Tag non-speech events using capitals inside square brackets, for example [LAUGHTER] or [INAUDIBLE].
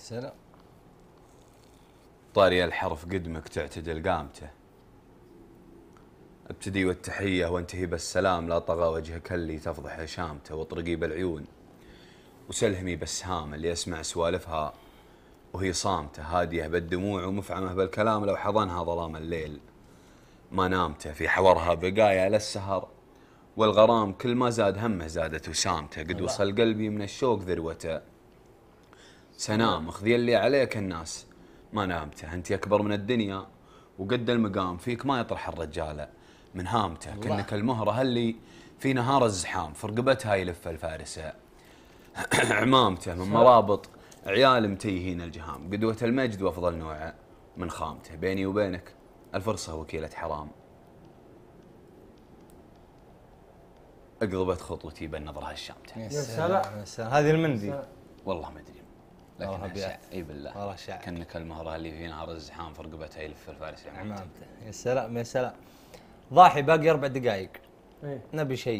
سلام طاري الحرف قدمك تعتدل قامته ابتدي والتحية وانتهي بالسلام لا طغى وجهك اللي تفضح هشامته واطرقي بالعيون وسلهمي بسهام اللي أسمع سوالفها وهي صامتة هادية بالدموع ومفعمة بالكلام لو حضنها ظلام الليل ما نامته في حورها بقايا للسهر والغرام كل ما زاد همه زادت وسامته قد وصل قلبي من الشوق ذروته سنام خذي اللي عليك الناس ما نامته انت اكبر من الدنيا وقد المقام فيك ما يطرح الرجاله من هامته كانك المهره اللي في نهار الزحام في رقبتها يلف الفارسه [CLEARS THROAT] عمامته من مرابط عيال متيهين الجهام قدوه المجد وافضل نوعه من خامته بيني وبينك الفرصه وكيله حرام اقضبت خطوتي بالنظره الشامته يا سلام هذه المندي والله ما ادري لكن شعر اي بالله والله شعر كانك المهره اللي في نهار الزحام في رقبتها يلف الفارس يعني. عمامته يا سلام يا سلام ضاحي باقي اربع دقائق إيه؟ نبي شيء